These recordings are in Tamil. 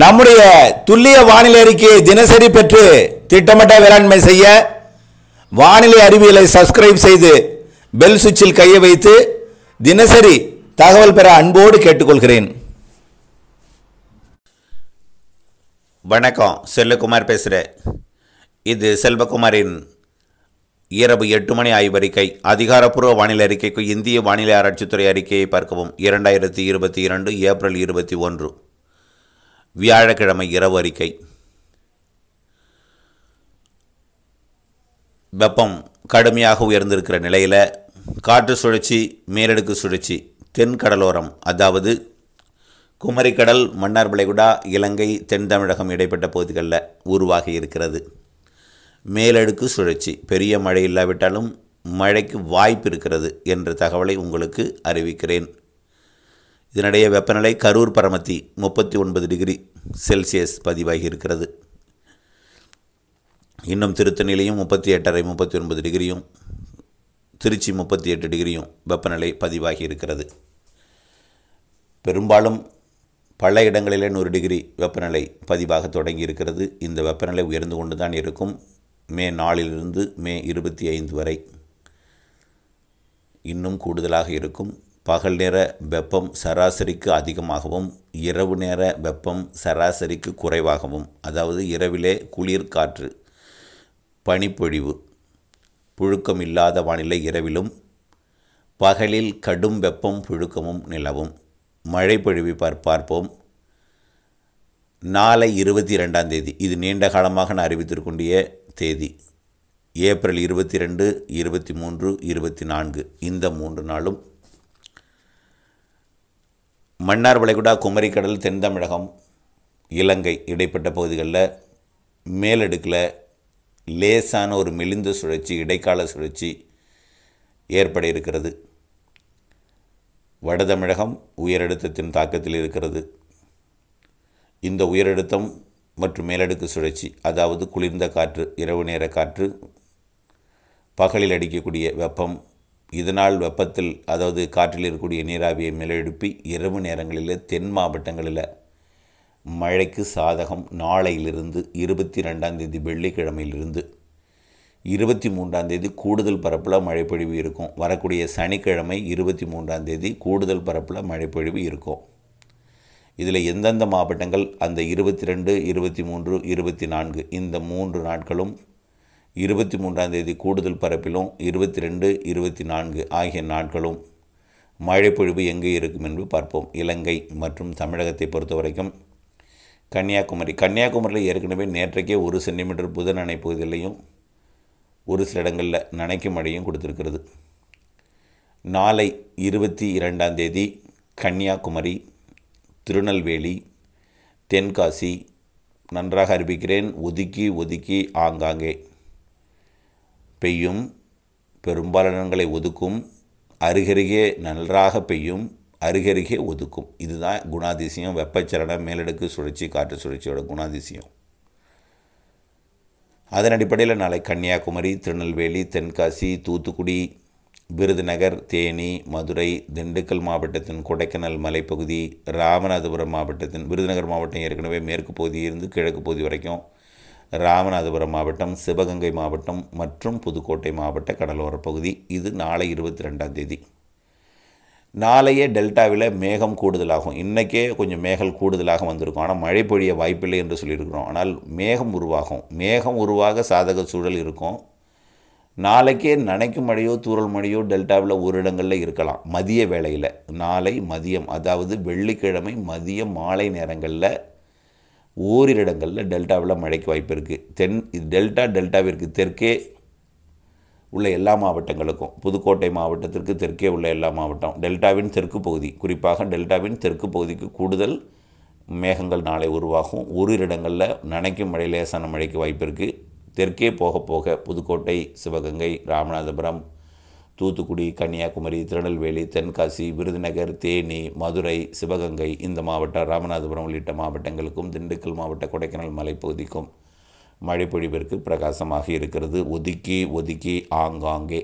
நம்முடைய துல்லிய வானிலை அறிக்கையை தினசரி பெற்று திட்டமிட்ட வேளாண்மை செய்ய வானிலை அறிவியலை சப்ஸ்கிரைப் செய்து பெல் சுவிட்சில் கையை வைத்து தினசரி தகவல் பெற அன்போடு கேட்டுக்கொள்கிறேன் வணக்கம் செல்லகுமார் பேசுகிறேன் இது செல்வகுமாரின் இரவு எட்டு மணி ஆய்வறிக்கை அதிகாரப்பூர்வ வானிலை அறிக்கைக்கு இந்திய வானிலை ஆராய்ச்சித்துறை அறிக்கையை பார்க்கவும் இரண்டாயிரத்தி இருபத்தி இரண்டு ஏப்ரல் இருபத்தி ஒன்று வியாழக்கிழமை இரவு அறிக்கை வெப்பம் கடுமையாக உயர்ந்திருக்கிற நிலையில் காற்று சுழற்சி மேலடுக்கு சுழற்சி தென் கடலோரம் அதாவது குமரிக்கடல் மன்னார் விளைகுடா இலங்கை தென் தமிழகம் இடைப்பட்ட பகுதிகளில் உருவாகி இருக்கிறது மேலடுக்கு சுழற்சி பெரிய மழை இல்லாவிட்டாலும் மழைக்கு வாய்ப்பு இருக்கிறது என்ற தகவலை உங்களுக்கு அறிவிக்கிறேன் இதனிடையே வெப்பநிலை கரூர் பரமத்தி முப்பத்தி ஒன்பது டிகிரி செல்சியஸ் பதிவாகி இருக்கிறது இன்னும் திருத்தணிலையும் முப்பத்தி எட்டரை முப்பத்தி ஒன்பது டிகிரியும் திருச்சி முப்பத்தி எட்டு டிகிரியும் வெப்பநிலை பதிவாகி இருக்கிறது பெரும்பாலும் பல இடங்களிலே நூறு டிகிரி வெப்பநிலை பதிவாக தொடங்கி இருக்கிறது இந்த வெப்பநிலை உயர்ந்து கொண்டு தான் இருக்கும் மே நாலிலிருந்து மே இருபத்தி ஐந்து வரை இன்னும் கூடுதலாக இருக்கும் பகல் நேர வெப்பம் சராசரிக்கு அதிகமாகவும் இரவு நேர வெப்பம் சராசரிக்கு குறைவாகவும் அதாவது இரவிலே குளிர் காற்று பனிப்பொழிவு புழுக்கம் இல்லாத வானிலை இரவிலும் பகலில் கடும் வெப்பம் புழுக்கமும் நிலவும் மழை பொழிவு பார்ப்போம் நாளை இருபத்தி ரெண்டாம் தேதி இது நீண்ட காலமாக நான் அறிவித்திருக்கூடிய தேதி ஏப்ரல் இருபத்தி ரெண்டு இருபத்தி மூன்று இருபத்தி நான்கு இந்த மூன்று நாளும் மன்னார் வளைகுடா குமரிக்கடல் தென் தமிழகம் இலங்கை இடைப்பட்ட பகுதிகளில் மேலடுக்கில் லேசான ஒரு மெலிந்த சுழற்சி இடைக்கால சுழற்சி ஏற்பட இருக்கிறது வட தமிழகம் உயரழுத்தத்தின் தாக்கத்தில் இருக்கிறது இந்த உயரழுத்தம் மற்றும் மேலடுக்கு சுழற்சி அதாவது குளிர்ந்த காற்று இரவு நேர காற்று பகலில் அடிக்கக்கூடிய வெப்பம் இதனால் வெப்பத்தில் அதாவது காற்றில் இருக்கக்கூடிய நீராவியை மேலெடுப்பி இரவு நேரங்களில் தென் மாவட்டங்களில் மழைக்கு சாதகம் நாளையிலிருந்து இருபத்தி ரெண்டாம் தேதி வெள்ளிக்கிழமையிலிருந்து இருபத்தி மூன்றாம் தேதி கூடுதல் பரப்பில் மழைப்பொழிவு இருக்கும் வரக்கூடிய சனிக்கிழமை இருபத்தி மூன்றாம் தேதி கூடுதல் பரப்பில் மழைப்பொழிவு இருக்கும் இதில் எந்தெந்த மாவட்டங்கள் அந்த இருபத்தி ரெண்டு இருபத்தி மூன்று இருபத்தி நான்கு இந்த மூன்று நாட்களும் இருபத்தி மூன்றாம் தேதி கூடுதல் பரப்பிலும் இருபத்தி ரெண்டு இருபத்தி நான்கு ஆகிய நாட்களும் மழைப்பொழிவு எங்கே இருக்கும் என்று பார்ப்போம் இலங்கை மற்றும் தமிழகத்தை பொறுத்த வரைக்கும் கன்னியாகுமரி கன்னியாகுமரியில் ஏற்கனவே நேற்றைக்கே ஒரு சென்டிமீட்டர் அணை நனைப்பகுதியிலையும் ஒரு சில இடங்களில் நனைக்கும் மழையும் கொடுத்துருக்கிறது நாளை இருபத்தி இரண்டாம் தேதி கன்னியாகுமரி திருநெல்வேலி தென்காசி நன்றாக அறிவிக்கிறேன் ஒதுக்கி ஒதுக்கி ஆங்காங்கே பெய்யும் பெரும்பாலானங்களை ஒதுக்கும் அருகருகே நன்றாக பெய்யும் அருகருகே ஒதுக்கும் இதுதான் குணாதிசயம் வெப்பச்சலனம் மேலடுக்கு சுழற்சி காற்று சுழற்சியோட குணாதிசயம் அதன் அடிப்படையில் நாளை கன்னியாகுமரி திருநெல்வேலி தென்காசி தூத்துக்குடி விருதுநகர் தேனி மதுரை திண்டுக்கல் மாவட்டத்தின் கொடைக்கானல் மலைப்பகுதி ராமநாதபுரம் மாவட்டத்தின் விருதுநகர் மாவட்டம் ஏற்கனவே மேற்கு பகுதியிலிருந்து கிழக்கு பகுதி வரைக்கும் ராமநாதபுரம் மாவட்டம் சிவகங்கை மாவட்டம் மற்றும் புதுக்கோட்டை மாவட்ட கடலோரப் பகுதி இது நாளை இருபத்தி ரெண்டாம் தேதி நாளையே டெல்டாவில் மேகம் கூடுதலாகும் இன்றைக்கே கொஞ்சம் மேகம் கூடுதலாக வந்திருக்கும் ஆனால் மழை பொழிய வாய்ப்பில்லை என்று சொல்லியிருக்கிறோம் ஆனால் மேகம் உருவாகும் மேகம் உருவாக சாதக சூழல் இருக்கும் நாளைக்கே நனைக்கும் மழையோ தூரல் மழையோ டெல்டாவில் ஒரு இடங்களில் இருக்கலாம் மதிய வேளையில் நாளை மதியம் அதாவது வெள்ளிக்கிழமை மதியம் மாலை நேரங்களில் ஓரிரு இடங்களில் டெல்டாவில் மழைக்கு வாய்ப்பு இருக்குது தென் இது டெல்டா டெல்டாவிற்கு தெற்கே உள்ள எல்லா மாவட்டங்களுக்கும் புதுக்கோட்டை மாவட்டத்திற்கு தெற்கே உள்ள எல்லா மாவட்டம் டெல்டாவின் தெற்கு பகுதி குறிப்பாக டெல்டாவின் தெற்கு பகுதிக்கு கூடுதல் மேகங்கள் நாளை உருவாகும் ஓரிரு இடங்களில் நனைக்கும் மழை லேசான மழைக்கு வாய்ப்பு இருக்குது தெற்கே போக போக புதுக்கோட்டை சிவகங்கை ராமநாதபுரம் தூத்துக்குடி கன்னியாகுமரி திருநெல்வேலி தென்காசி விருதுநகர் தேனி மதுரை சிவகங்கை இந்த மாவட்டம் ராமநாதபுரம் உள்ளிட்ட மாவட்டங்களுக்கும் திண்டுக்கல் மாவட்ட கொடைக்கானல் மலைப்பகுதிக்கும் மழைப்பொழிவிற்கு பிரகாசமாக இருக்கிறது ஒதுக்கி ஒதுக்கி ஆங்காங்கே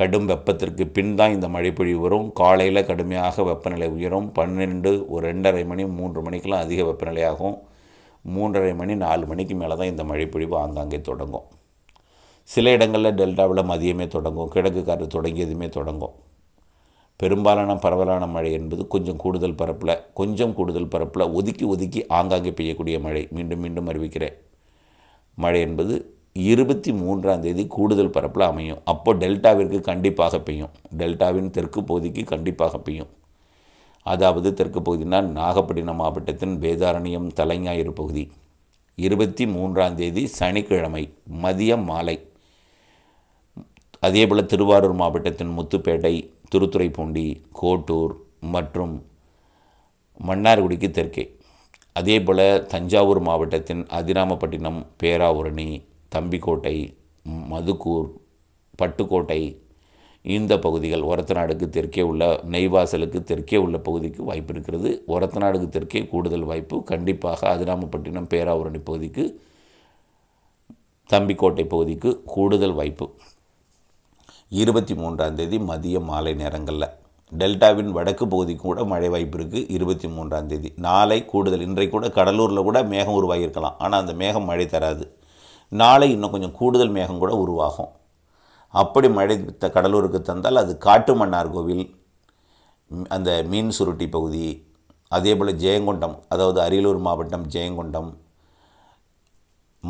கடும் வெப்பத்திற்கு பின் தான் இந்த மழைப்பொழிவு வரும் காலையில் கடுமையாக வெப்பநிலை உயரும் பன்னெண்டு ஒரு ரெண்டரை மணி மூன்று மணிக்கெலாம் அதிக வெப்பநிலையாகும் மூன்றரை மணி நாலு மணிக்கு மேலே தான் இந்த மழைப்பொழிவு ஆங்காங்கே தொடங்கும் சில இடங்களில் டெல்டாவில் மதியமே தொடங்கும் கிழக்கு காற்று தொடங்கியதுமே தொடங்கும் பெரும்பாலான பரவலான மழை என்பது கொஞ்சம் கூடுதல் பரப்பில் கொஞ்சம் கூடுதல் பரப்பில் ஒதுக்கி ஒதுக்கி ஆங்காங்கே பெய்யக்கூடிய மழை மீண்டும் மீண்டும் அறிவிக்கிறேன் மழை என்பது இருபத்தி மூன்றாம் தேதி கூடுதல் பரப்பில் அமையும் அப்போ டெல்டாவிற்கு கண்டிப்பாக பெய்யும் டெல்டாவின் தெற்கு பகுதிக்கு கண்டிப்பாக பெய்யும் அதாவது தெற்கு பகுதினால் நாகப்பட்டினம் மாவட்டத்தின் வேதாரண்யம் தலைஞாயிறு பகுதி இருபத்தி மூன்றாம் தேதி சனிக்கிழமை மதியம் மாலை அதேபோல் திருவாரூர் மாவட்டத்தின் முத்துப்பேட்டை திருத்துறைப்பூண்டி கோட்டூர் மற்றும் மன்னார்குடிக்கு தெற்கே அதே போல் தஞ்சாவூர் மாவட்டத்தின் அதிராமப்பட்டினம் பேராவூரணி தம்பிக்கோட்டை மதுக்கூர் பட்டுக்கோட்டை இந்த பகுதிகள் ஒரத்தநாடுக்கு தெற்கே உள்ள நெய்வாசலுக்கு தெற்கே உள்ள பகுதிக்கு வாய்ப்பு இருக்கிறது ஒரத்தநாடுக்கு தெற்கே கூடுதல் வாய்ப்பு கண்டிப்பாக அதிராமப்பட்டினம் பேராவூரணி பகுதிக்கு தம்பிக்கோட்டை பகுதிக்கு கூடுதல் வாய்ப்பு இருபத்தி மூன்றாம் தேதி மதிய மாலை நேரங்களில் டெல்டாவின் வடக்கு பகுதி கூட மழை வாய்ப்பு இருக்குது இருபத்தி மூன்றாம் தேதி நாளை கூடுதல் இன்றைக்கு கூட கடலூரில் கூட மேகம் உருவாகியிருக்கலாம் ஆனால் அந்த மேகம் மழை தராது நாளை இன்னும் கொஞ்சம் கூடுதல் மேகம் கூட உருவாகும் அப்படி மழை கடலூருக்கு தந்தால் அது காட்டு மன்னார் கோவில் அந்த மீன் சுருட்டி பகுதி அதே போல் ஜெயங்கொண்டம் அதாவது அரியலூர் மாவட்டம் ஜெயங்கொண்டம்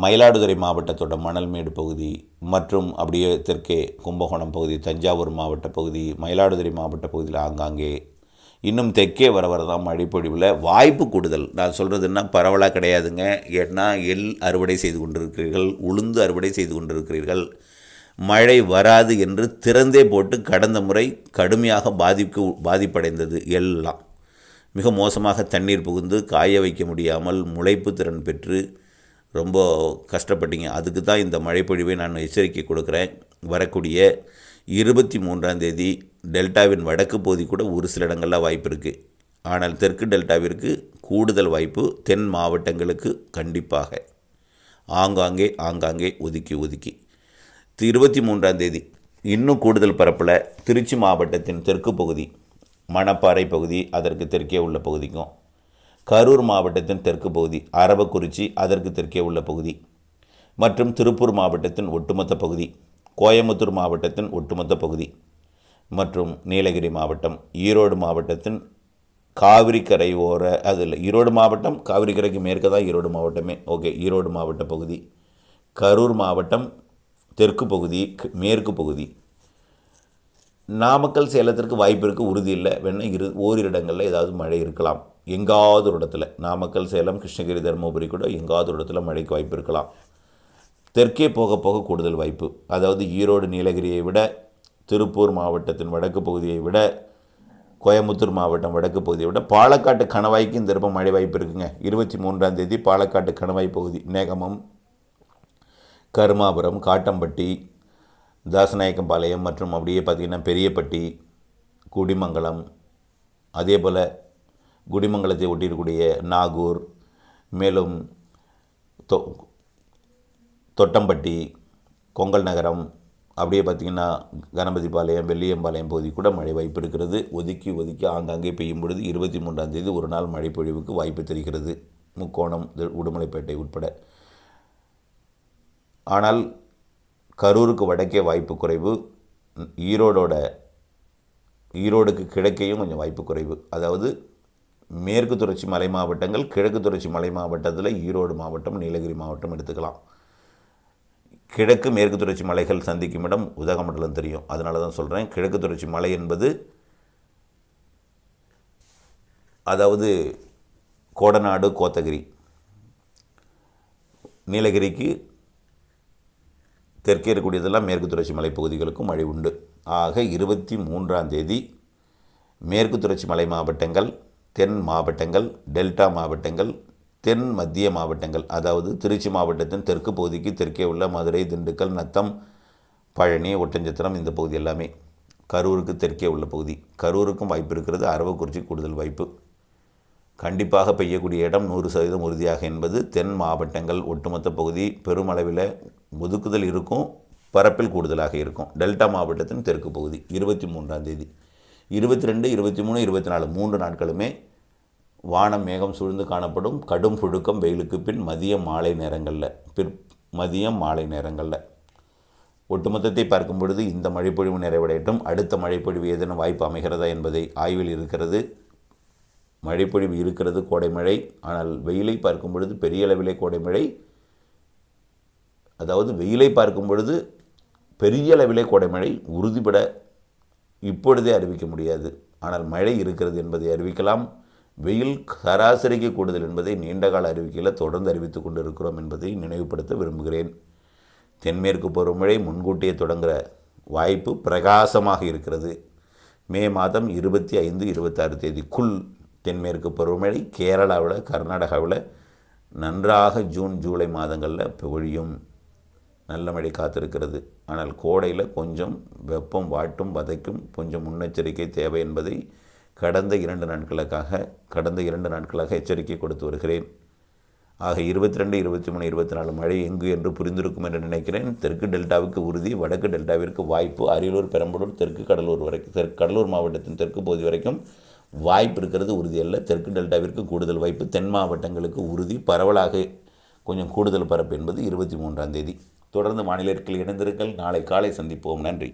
மயிலாடுதுறை மாவட்டத்தோட மணல்மேடு பகுதி மற்றும் அப்படியே தெற்கே கும்பகோணம் பகுதி தஞ்சாவூர் மாவட்ட பகுதி மயிலாடுதுறை மாவட்ட பகுதியில் ஆங்காங்கே இன்னும் தெற்கே வர வர தான் மழைப்பொழிவில் வாய்ப்பு கூடுதல் நான் சொல்கிறதுன்னா பரவலாக கிடையாதுங்க ஏன்னா எள் அறுவடை செய்து கொண்டிருக்கிறீர்கள் உளுந்து அறுவடை செய்து கொண்டிருக்கிறீர்கள் மழை வராது என்று திறந்தே போட்டு கடந்த முறை கடுமையாக பாதிப்பு பாதிப்படைந்தது எல்லாம் மிக மோசமாக தண்ணீர் புகுந்து காய வைக்க முடியாமல் முளைப்பு திறன் பெற்று ரொம்ப கஷ்டப்பட்டீங்க அதுக்கு தான் இந்த மழைப்பொழிவை நான் எச்சரிக்கை கொடுக்குறேன் வரக்கூடிய இருபத்தி மூன்றாம் தேதி டெல்டாவின் வடக்கு பகுதி கூட ஒரு சில இடங்களில் வாய்ப்பு இருக்குது ஆனால் தெற்கு டெல்டாவிற்கு கூடுதல் வாய்ப்பு தென் மாவட்டங்களுக்கு கண்டிப்பாக ஆங்காங்கே ஆங்காங்கே ஒதுக்கி ஒதுக்கி இருபத்தி மூன்றாம் தேதி இன்னும் கூடுதல் பரப்பில் திருச்சி மாவட்டத்தின் தெற்கு பகுதி மணப்பாறை பகுதி அதற்கு தெற்கே உள்ள பகுதிக்கும் கரூர் மாவட்டத்தின் தெற்கு பகுதி அரவக்குறிச்சி அதற்கு தெற்கே உள்ள பகுதி மற்றும் திருப்பூர் மாவட்டத்தின் ஒட்டுமொத்த பகுதி கோயம்புத்தூர் மாவட்டத்தின் ஒட்டுமொத்த பகுதி மற்றும் நீலகிரி மாவட்டம் ஈரோடு மாவட்டத்தின் காவிரி கரை ஓர அதில் ஈரோடு மாவட்டம் காவிரி கரைக்கு தான் ஈரோடு மாவட்டமே ஓகே ஈரோடு மாவட்ட பகுதி கரூர் மாவட்டம் தெற்கு பகுதி மேற்கு பகுதி நாமக்கல் சேலத்திற்கு வாய்ப்பு இருக்க உறுதி இல்லை வேணால் இரு ஓரிடங்களில் இடங்களில் ஏதாவது மழை இருக்கலாம் எங்காவது ஒரு இடத்துல நாமக்கல் சேலம் கிருஷ்ணகிரி தருமபுரி கூட எங்காவது ஒரு இடத்துல மழைக்கு வாய்ப்பு இருக்கலாம் தெற்கே போக போக கூடுதல் வாய்ப்பு அதாவது ஈரோடு நீலகிரியை விட திருப்பூர் மாவட்டத்தின் வடக்கு பகுதியை விட கோயம்புத்தூர் மாவட்டம் வடக்கு பகுதியை விட பாலக்காட்டு கணவாய்க்கு இந்த தடவை மழை வாய்ப்பு இருக்குங்க இருபத்தி மூன்றாம் தேதி பாலக்காட்டு கணவாய் பகுதி நேகமம் கருமாபுரம் காட்டம்பட்டி தாசநாயக்கம்பாளையம் மற்றும் அப்படியே பார்த்திங்கன்னா பெரியப்பட்டி குடிமங்கலம் அதே போல் குடிமங்கலத்தை ஒட்டியிருக்கூடிய நாகூர் மேலும் தொ தொட்டம்பட்டி கொங்கல் நகரம் அப்படியே பார்த்திங்கன்னா கணபதிபாளையம் வெள்ளியம்பாளையம் பகுதி கூட மழை வாய்ப்பு இருக்கிறது ஒதுக்கி ஒதுக்கி ஆங்காங்கே பெய்யும் பொழுது இருபத்தி மூன்றாம் தேதி ஒரு நாள் மழை பொழிவுக்கு வாய்ப்பு தெரிகிறது முக்கோணம் உடுமலைப்பேட்டை உட்பட ஆனால் கரூருக்கு வடக்கே வாய்ப்பு குறைவு ஈரோடோட ஈரோடுக்கு கிழக்கையும் கொஞ்சம் வாய்ப்பு குறைவு அதாவது மேற்கு தொடர்ச்சி மலை மாவட்டங்கள் கிழக்கு தொடர்ச்சி மலை மாவட்டத்தில் ஈரோடு மாவட்டம் நீலகிரி மாவட்டம் எடுத்துக்கலாம் கிழக்கு மேற்கு தொடர்ச்சி மலைகள் சந்திக்கும் இடம் உதகமண்டலம் தெரியும் அதனால தான் சொல்கிறேன் கிழக்கு தொடர்ச்சி மலை என்பது அதாவது கோடநாடு கோத்தகிரி நீலகிரிக்கு தெற்கே இருக்கக்கூடியதெல்லாம் மேற்கு தொடர்ச்சி மலைப்பகுதிகளுக்கும் மழை உண்டு ஆக இருபத்தி மூன்றாம் தேதி மேற்கு தொடர்ச்சி மலை மாவட்டங்கள் தென் மாவட்டங்கள் டெல்டா மாவட்டங்கள் தென் மத்திய மாவட்டங்கள் அதாவது திருச்சி மாவட்டத்தின் தெற்கு பகுதிக்கு தெற்கே உள்ள மதுரை திண்டுக்கல் நத்தம் பழனி ஒட்டஞ்சத்திரம் இந்த பகுதி எல்லாமே கரூருக்கு தெற்கே உள்ள பகுதி கரூருக்கும் வாய்ப்பு இருக்கிறது அரவக்குறிச்சி கூடுதல் வாய்ப்பு கண்டிப்பாக பெய்யக்கூடிய இடம் நூறு சதவீதம் உறுதியாக என்பது தென் மாவட்டங்கள் ஒட்டுமொத்த பகுதி பெருமளவில் முதுக்குதல் இருக்கும் பரப்பில் கூடுதலாக இருக்கும் டெல்டா மாவட்டத்தின் தெற்கு பகுதி இருபத்தி மூன்றாம் தேதி இருபத்தி ரெண்டு இருபத்தி மூணு இருபத்தி நாலு மூன்று நாட்களுமே வானம் மேகம் சூழ்ந்து காணப்படும் கடும் புழுக்கம் வெயிலுக்கு பின் மதியம் மாலை நேரங்களில் பிற் மதியம் மாலை நேரங்களில் ஒட்டுமொத்தத்தை பார்க்கும் பொழுது இந்த மழைப்பொழிவு நிறைவடையட்டும் அடுத்த மழைப்பொழிவு ஏதேனும் வாய்ப்பு அமைகிறதா என்பதை ஆய்வில் இருக்கிறது மழைப்பொழிவு இருக்கிறது மழை ஆனால் வெயிலை பார்க்கும் பொழுது பெரிய அளவிலே மழை அதாவது வெயிலை பார்க்கும் பொழுது பெரிய அளவிலே மழை உறுதிபட இப்பொழுதே அறிவிக்க முடியாது ஆனால் மழை இருக்கிறது என்பதை அறிவிக்கலாம் வெயில் சராசரிக்கு கூடுதல் என்பதை நீண்டகால அறிவிக்கையில் தொடர்ந்து அறிவித்துக் கொண்டு இருக்கிறோம் என்பதை நினைவுபடுத்த விரும்புகிறேன் தென்மேற்கு பருவமழை முன்கூட்டியே தொடங்குகிற வாய்ப்பு பிரகாசமாக இருக்கிறது மே மாதம் இருபத்தி ஐந்து இருபத்தாறு தேதிக்குள் தென்மேற்கு பருவமழை கேரளாவில் கர்நாடகாவில் நன்றாக ஜூன் ஜூலை மாதங்களில் பொழியும் நல்ல மழை காத்திருக்கிறது ஆனால் கோடையில் கொஞ்சம் வெப்பம் வாட்டும் வதைக்கும் கொஞ்சம் முன்னெச்சரிக்கை தேவை என்பதை கடந்த இரண்டு நாட்களுக்காக கடந்த இரண்டு நாட்களாக எச்சரிக்கை கொடுத்து வருகிறேன் ஆக இருபத்தி ரெண்டு இருபத்தி மூணு இருபத்தி நாலு மழை எங்கு என்று புரிந்திருக்கும் என்று நினைக்கிறேன் தெற்கு டெல்டாவுக்கு உறுதி வடக்கு டெல்டாவிற்கு வாய்ப்பு அரியலூர் பெரம்பலூர் தெற்கு கடலூர் வரைக்கும் தெற்கு கடலூர் மாவட்டத்தின் தெற்கு பகுதி வரைக்கும் வாய்ப்பு இருக்கிறது உறுதியல்ல தெற்கு டெல்டாவிற்கு கூடுதல் வாய்ப்பு தென் மாவட்டங்களுக்கு உறுதி பரவலாக கொஞ்சம் கூடுதல் பரப்பு என்பது இருபத்தி மூன்றாம் தேதி தொடர்ந்து மாநிலத்தில் இணைந்திருங்கள் நாளை காலை சந்திப்போம் நன்றி